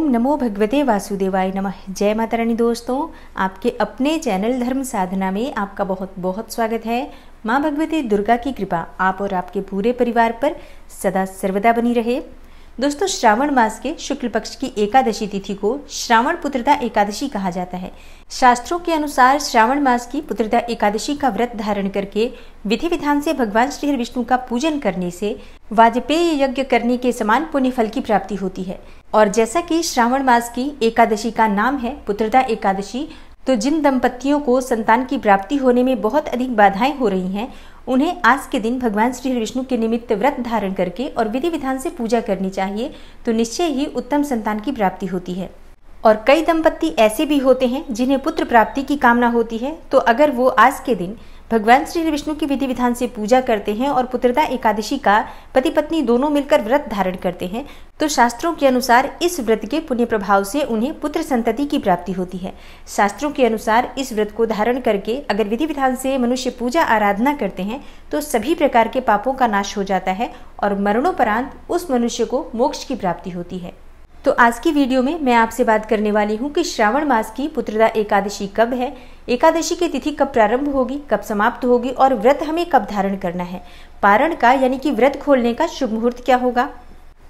ओम नमो भगवते वासुदेवाय नमः जय माता रानी दोस्तों आपके अपने चैनल धर्म साधना में आपका बहुत बहुत स्वागत है माँ भगवती दुर्गा की कृपा आप और आपके पूरे परिवार पर सदा सर्वदा बनी रहे दोस्तों श्रावण मास के शुक्ल पक्ष की एकादशी तिथि को श्रावण पुत्रता एकादशी कहा जाता है शास्त्रों के अनुसार श्रावण मास की पुत्रता एकादशी का व्रत धारण करके विधि विधान से भगवान श्री विष्णु का पूजन करने से वाजपेय यज्ञ करने के समान पुण्य फल की प्राप्ति होती है और जैसा कि श्रावण मास की एकादशी का नाम है पुत्रता एकादशी तो जिन दंपतियों को संतान की प्राप्ति होने में बहुत अधिक बाधाएं हो रही हैं उन्हें आज के दिन भगवान श्री विष्णु के निमित्त व्रत धारण करके और विधि विधान से पूजा करनी चाहिए तो निश्चय ही उत्तम संतान की प्राप्ति होती है और कई दंपत्ति ऐसे भी होते हैं जिन्हें पुत्र प्राप्ति की कामना होती है तो अगर वो आज के दिन भगवान श्री विष्णु की विधि विधान से पूजा करते हैं और पुत्रता एकादशी का पति पत्नी दोनों मिलकर व्रत धारण करते हैं तो शास्त्रों के अनुसार इस व्रत के पुण्य प्रभाव से उन्हें पुत्र संतति की प्राप्ति होती है शास्त्रों के अनुसार इस व्रत को धारण करके अगर विधि विधान से मनुष्य पूजा आराधना करते हैं तो सभी प्रकार के पापों का नाश हो जाता है और मरणोपरांत उस मनुष्य को मोक्ष की प्राप्ति होती है तो आज की वीडियो में मैं आपसे बात करने वाली हूँ कि श्रावण मास की पुत्रदा एकादशी कब है एकादशी की तिथि कब प्रारंभ होगी कब समाप्त होगी और व्रत हमें कब धारण करना है पारण का यानी कि व्रत खोलने का शुभ मुहूर्त क्या होगा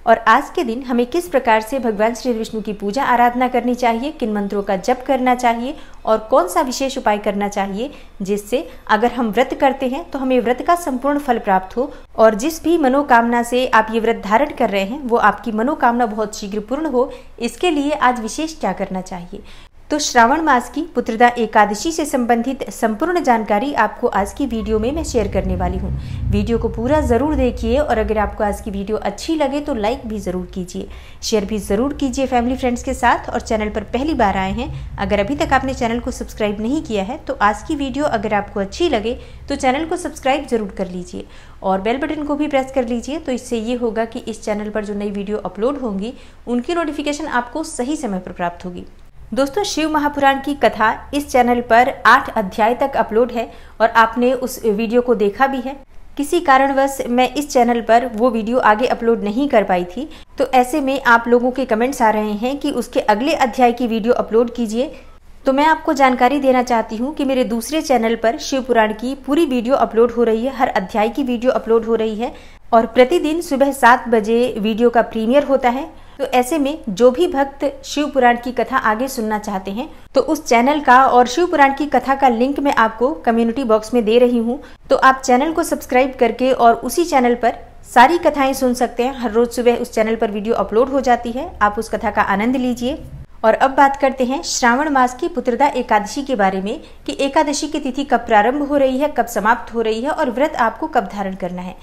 और आज के दिन हमें किस प्रकार से भगवान श्री विष्णु की पूजा आराधना करनी चाहिए किन मंत्रों का जप करना चाहिए और कौन सा विशेष उपाय करना चाहिए जिससे अगर हम व्रत करते हैं तो हमें व्रत का संपूर्ण फल प्राप्त हो और जिस भी मनोकामना से आप ये व्रत धारण कर रहे हैं वो आपकी मनोकामना बहुत शीघ्र पूर्ण हो इसके लिए आज विशेष क्या करना चाहिए तो श्रावण मास की पुत्रदा एकादशी से संबंधित संपूर्ण जानकारी आपको आज की वीडियो में मैं शेयर करने वाली हूँ वीडियो को पूरा ज़रूर देखिए और अगर आपको आज की वीडियो अच्छी लगे तो लाइक भी ज़रूर कीजिए शेयर भी ज़रूर कीजिए फैमिली फ्रेंड्स के साथ और चैनल पर पहली बार आए हैं अगर अभी तक आपने चैनल को सब्सक्राइब नहीं किया है तो आज की वीडियो अगर आपको अच्छी लगे तो चैनल को सब्सक्राइब ज़रूर कर लीजिए और बेल बटन को भी प्रेस कर लीजिए तो इससे ये होगा कि इस चैनल पर जो नई वीडियो अपलोड होंगी उनकी नोटिफिकेशन आपको सही समय पर प्राप्त होगी दोस्तों शिव महापुराण की कथा इस चैनल पर आठ अध्याय तक अपलोड है और आपने उस वीडियो को देखा भी है किसी कारणवश मैं इस चैनल पर वो वीडियो आगे अपलोड नहीं कर पाई थी तो ऐसे में आप लोगों के कमेंट्स आ रहे हैं कि उसके अगले अध्याय की वीडियो अपलोड कीजिए तो मैं आपको जानकारी देना चाहती हूँ कि मेरे दूसरे चैनल पर शिव पुराण की पूरी वीडियो अपलोड हो रही है हर अध्याय की वीडियो अपलोड हो रही है और प्रतिदिन सुबह सात बजे वीडियो का प्रीमियर होता है तो ऐसे में जो भी भक्त शिव पुराण की कथा आगे सुनना चाहते हैं तो उस चैनल का और शिव पुराण की कथा का लिंक मैं आपको कम्युनिटी बॉक्स में दे रही हूँ तो आप चैनल को सब्सक्राइब करके और उसी चैनल पर सारी कथाएं सुन सकते हैं हर रोज सुबह उस चैनल पर वीडियो अपलोड हो जाती है आप उस कथा का आनंद लीजिए और अब बात करते हैं श्रावण मास की पुत्रदा एकादशी के बारे में कि एकादशी की तिथि कब प्रारंभ हो रही है कब समाप्त हो रही है और व्रत आपको कब धारण करना है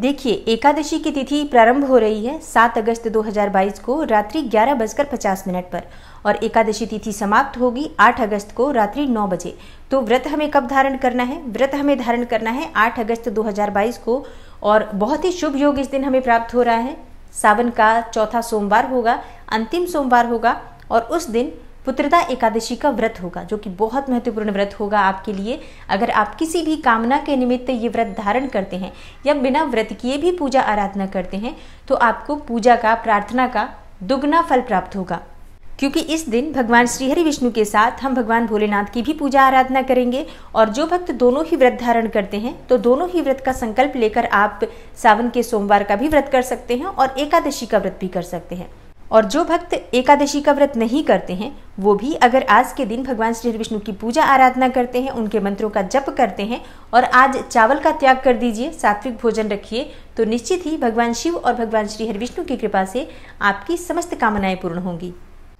देखिए एकादशी की तिथि प्रारंभ हो रही है 7 अगस्त 2022 को रात्रि ग्यारह बजकर पचास मिनट पर और एकादशी तिथि समाप्त होगी 8 अगस्त को रात्रि नौ बजे तो व्रत हमें कब धारण करना है व्रत हमें धारण करना है 8 अगस्त 2022 को और बहुत ही शुभ योग इस दिन हमें प्राप्त हो रहा है सावन का चौथा सोमवार होगा अंतिम सोमवार होगा और उस दिन पुत्रता एकादशी का व्रत होगा जो कि बहुत महत्वपूर्ण व्रत होगा आपके लिए अगर आप किसी भी कामना के निमित्त ये व्रत धारण करते हैं या बिना व्रत किए भी पूजा आराधना करते हैं तो आपको पूजा का प्रार्थना का दुगना फल प्राप्त होगा क्योंकि इस दिन भगवान श्रीहरि विष्णु के साथ हम भगवान भोलेनाथ की भी पूजा आराधना करेंगे और जो भक्त दोनों ही व्रत धारण करते हैं तो दोनों ही व्रत का संकल्प लेकर आप सावन के सोमवार का भी व्रत कर सकते हैं और एकादशी का व्रत भी कर सकते हैं और जो भक्त एकादशी का व्रत नहीं करते हैं वो भी अगर आज के दिन भगवान श्री विष्णु की पूजा आराधना करते हैं उनके मंत्रों का जप करते हैं और आज चावल का त्याग कर दीजिए सात्विक भोजन रखिए तो निश्चित ही भगवान शिव और भगवान श्री हरिविष्णु की कृपा से आपकी समस्त कामनाएं पूर्ण होंगी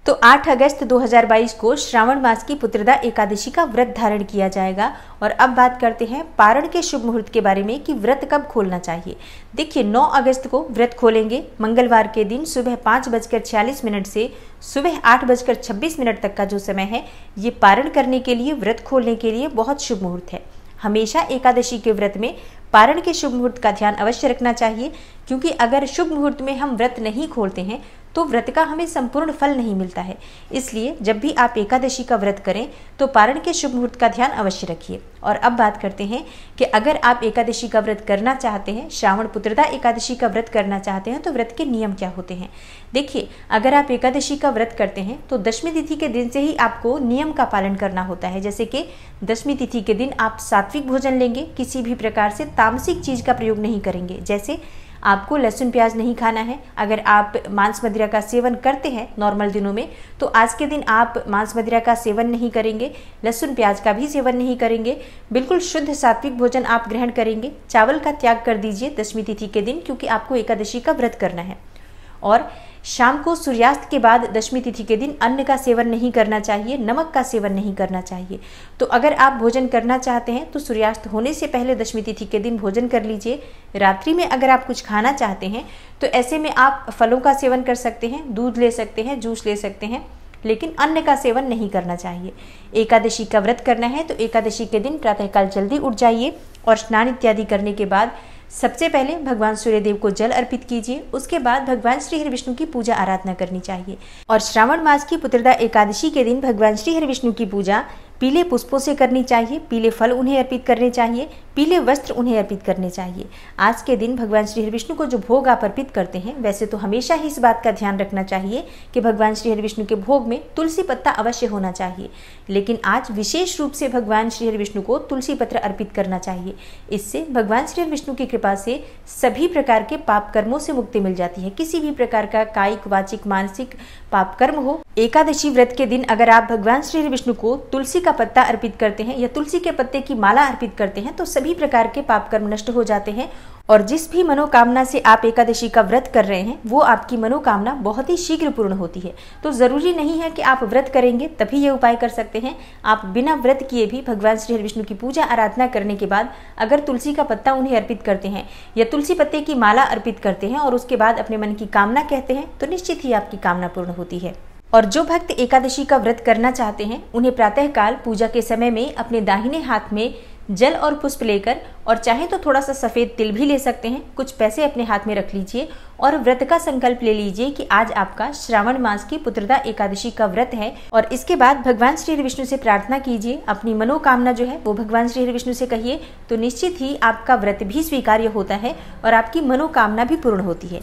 तो 8 अगस्त 2022 को श्रावण मास की पुत्रदा एकादशी का व्रत धारण किया जाएगा और अब बात करते हैं पारण के शुभ मुहूर्त के बारे में कि व्रत कब खोलना चाहिए देखिए 9 अगस्त को व्रत खोलेंगे मंगलवार के दिन सुबह पाँच बजकर छियालीस मिनट से सुबह आठ बजकर छब्बीस मिनट तक का जो समय है ये पारण करने के लिए व्रत खोलने के लिए बहुत शुभ मुहूर्त है हमेशा एकादशी के व्रत में पारण के शुभ मुहूर्त का ध्यान अवश्य रखना चाहिए क्योंकि अगर शुभ मुहूर्त में हम व्रत नहीं खोलते हैं तो व्रत का हमें संपूर्ण फल नहीं मिलता है इसलिए जब भी आप एकादशी का व्रत करें तो पारण के शुभ मुहूर्त का ध्यान अवश्य रखिए और अब बात करते हैं कि अगर आप एकादशी का व्रत करना चाहते हैं श्रावण पुत्रदा एकादशी का व्रत करना चाहते हैं तो व्रत के नियम क्या होते हैं देखिए अगर आप एकादशी का व्रत करते हैं तो दशमी तिथि के दिन से ही आपको नियम का पालन करना होता है जैसे कि दशमी तिथि के दिन आप सात्विक भोजन लेंगे किसी भी प्रकार से तामसिक चीज़ का प्रयोग नहीं करेंगे जैसे आपको लहसुन प्याज नहीं खाना है अगर आप मांस मदिरा का सेवन करते हैं नॉर्मल दिनों में तो आज के दिन आप मांस मदिरा का सेवन नहीं करेंगे लहसुन प्याज का भी सेवन नहीं करेंगे बिल्कुल शुद्ध सात्विक भोजन आप ग्रहण करेंगे चावल का त्याग कर दीजिए दशमी तिथि के दिन क्योंकि आपको एकादशी का व्रत करना है और शाम को सूर्यास्त के बाद दशमी तिथि के दिन अन्न का सेवन नहीं करना चाहिए नमक का सेवन नहीं करना चाहिए तो अगर आप भोजन करना चाहते हैं तो सूर्यास्त होने से पहले दशमी तिथि के दिन भोजन कर लीजिए रात्रि में अगर आप कुछ खाना चाहते हैं तो ऐसे में आप फलों का सेवन कर सकते हैं दूध ले सकते हैं जूस ले सकते हैं लेकिन अन्न का सेवन नहीं करना चाहिए एकादशी का व्रत करना है तो एकादशी के दिन प्रातःकाल जल्दी उठ जाइए और स्नान इत्यादि करने के बाद सबसे पहले भगवान सूर्यदेव को जल अर्पित कीजिए उसके बाद भगवान श्री हरि विष्णु की पूजा आराधना करनी चाहिए और श्रावण मास की पुत्रदा एकादशी के दिन भगवान श्री हरि विष्णु की पूजा पीले पुष्पों से करनी चाहिए पीले फल उन्हें अर्पित करने चाहिए पीले वस्त्र उन्हें अर्पित करने चाहिए आज के दिन भगवान श्री हरिविष्णु को जो भोग आप अर्पित करते हैं वैसे तो हमेशा ही इस बात का ध्यान रखना चाहिए कि भगवान श्री हरिविष्णु के भोग में तुलसी पत्ता अवश्य होना चाहिए लेकिन आज विशेष रूप से भगवान श्री हरिविष्णु को तुलसी पत्र अर्पित करना चाहिए इससे भगवान श्री हरिविष्णु की कृपा से सभी प्रकार के पाप कर्मों से मुक्ति मिल जाती है किसी भी प्रकार का कायिक वाचिक मानसिक पाप कर्म हो एकादशी व्रत के दिन अगर आप भगवान श्री विष्णु को तुलसी का पत्ता अर्पित करते हैं या तुलसी के पत्ते की माला अर्पित करते हैं तो सभी प्रकार के पाप कर्म नष्ट हो जाते हैं और जिस भी मनोकामना से आप एकादशी का व्रत कर रहे हैं वो आपकी मनोकामना बहुत ही शीघ्र पूर्ण होती है तो ज़रूरी नहीं है कि आप व्रत करेंगे तभी ये उपाय कर सकते हैं आप बिना व्रत किए भी भगवान श्री विष्णु की पूजा आराधना करने के बाद अगर तुलसी का पत्ता उन्हें अर्पित करते हैं या तुलसी पत्ते की माला अर्पित करते हैं और उसके बाद अपने मन की कामना कहते हैं तो निश्चित ही आपकी कामना पूर्ण होती है और जो भक्त एकादशी का व्रत करना चाहते हैं उन्हें प्रातःकाल पूजा के समय में अपने दाहिने हाथ में जल और पुष्प लेकर और चाहे तो थोड़ा सा सफ़ेद तिल भी ले सकते हैं कुछ पैसे अपने हाथ में रख लीजिए और व्रत का संकल्प ले लीजिए कि आज आपका श्रावण मास की पुत्रदा एकादशी का व्रत है और इसके बाद भगवान श्री विष्णु से प्रार्थना कीजिए अपनी मनोकामना जो है वो भगवान श्री विष्णु से कहिए तो निश्चित ही आपका व्रत भी स्वीकार्य होता है और आपकी मनोकामना भी पूर्ण होती है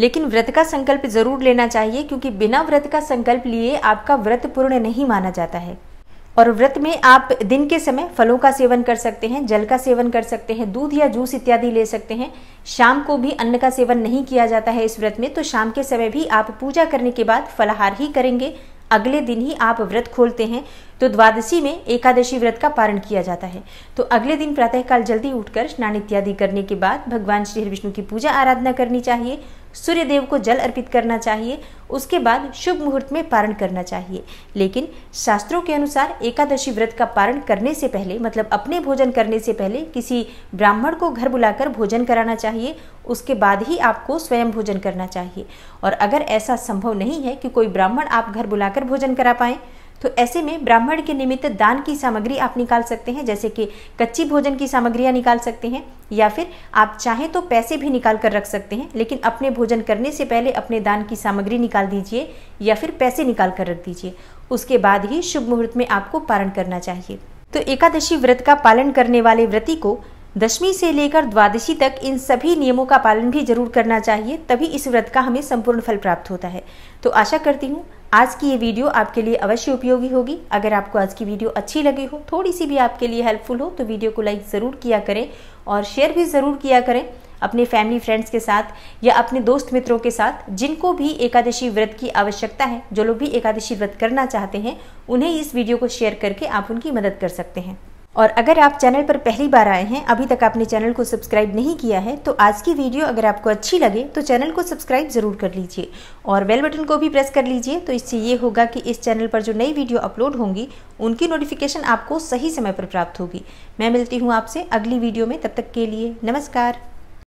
लेकिन व्रत का संकल्प जरूर लेना चाहिए क्योंकि बिना व्रत का संकल्प लिए आपका व्रत पूर्ण नहीं माना जाता है और व्रत में आप दिन के समय फलों का सेवन कर सकते हैं जल का सेवन कर सकते हैं दूध या जूस इत्यादि ले सकते हैं शाम को भी अन्न का सेवन नहीं किया जाता है इस व्रत में तो शाम के समय भी आप पूजा करने के बाद फलाहार ही करेंगे अगले दिन ही आप व्रत खोलते हैं तो द्वादशी में एकादशी व्रत का पारण किया जाता है तो अगले दिन प्रातःकाल जल्दी उठकर स्नान इत्यादि करने के बाद भगवान श्री विष्णु की पूजा आराधना करनी चाहिए सूर्यदेव को जल अर्पित करना चाहिए उसके बाद शुभ मुहूर्त में पारण करना चाहिए लेकिन शास्त्रों के अनुसार एकादशी व्रत का पारण करने से पहले मतलब अपने भोजन करने से पहले किसी ब्राह्मण को घर बुलाकर भोजन कराना चाहिए उसके बाद ही आपको स्वयं भोजन करना चाहिए और अगर ऐसा संभव नहीं है कि कोई ब्राह्मण आप घर बुलाकर भोजन करा पाए तो ऐसे में ब्राह्मण के निमित्त दान की सामग्री आप निकाल सकते हैं जैसे कि कच्ची भोजन की सामग्रियां निकाल सकते हैं या फिर आप चाहें तो पैसे भी निकाल कर रख सकते हैं लेकिन अपने भोजन करने से पहले अपने दान की सामग्री निकाल दीजिए या फिर पैसे निकाल कर रख दीजिए उसके बाद ही शुभ मुहूर्त में आपको पारण करना चाहिए तो एकादशी व्रत का पालन करने वाले व्रती को दशमी से लेकर द्वादशी तक इन सभी नियमों का पालन भी जरूर करना चाहिए तभी इस व्रत का हमें संपूर्ण फल प्राप्त होता है तो आशा करती हूँ आज की ये वीडियो आपके लिए अवश्य उपयोगी होगी अगर आपको आज की वीडियो अच्छी लगी हो थोड़ी सी भी आपके लिए हेल्पफुल हो तो वीडियो को लाइक ज़रूर किया करें और शेयर भी ज़रूर किया करें अपने फैमिली फ्रेंड्स के साथ या अपने दोस्त मित्रों के साथ जिनको भी एकादशी व्रत की आवश्यकता है जो लोग भी एकादशी व्रत करना चाहते हैं उन्हें इस वीडियो को शेयर करके आप उनकी मदद कर सकते हैं और अगर आप चैनल पर पहली बार आए हैं अभी तक आपने चैनल को सब्सक्राइब नहीं किया है तो आज की वीडियो अगर आपको अच्छी लगे तो चैनल को सब्सक्राइब ज़रूर कर लीजिए और बेल बटन को भी प्रेस कर लीजिए तो इससे ये होगा कि इस चैनल पर जो नई वीडियो अपलोड होंगी उनकी नोटिफिकेशन आपको सही समय पर प्राप्त होगी मैं मिलती हूँ आपसे अगली वीडियो में तब तक के लिए नमस्कार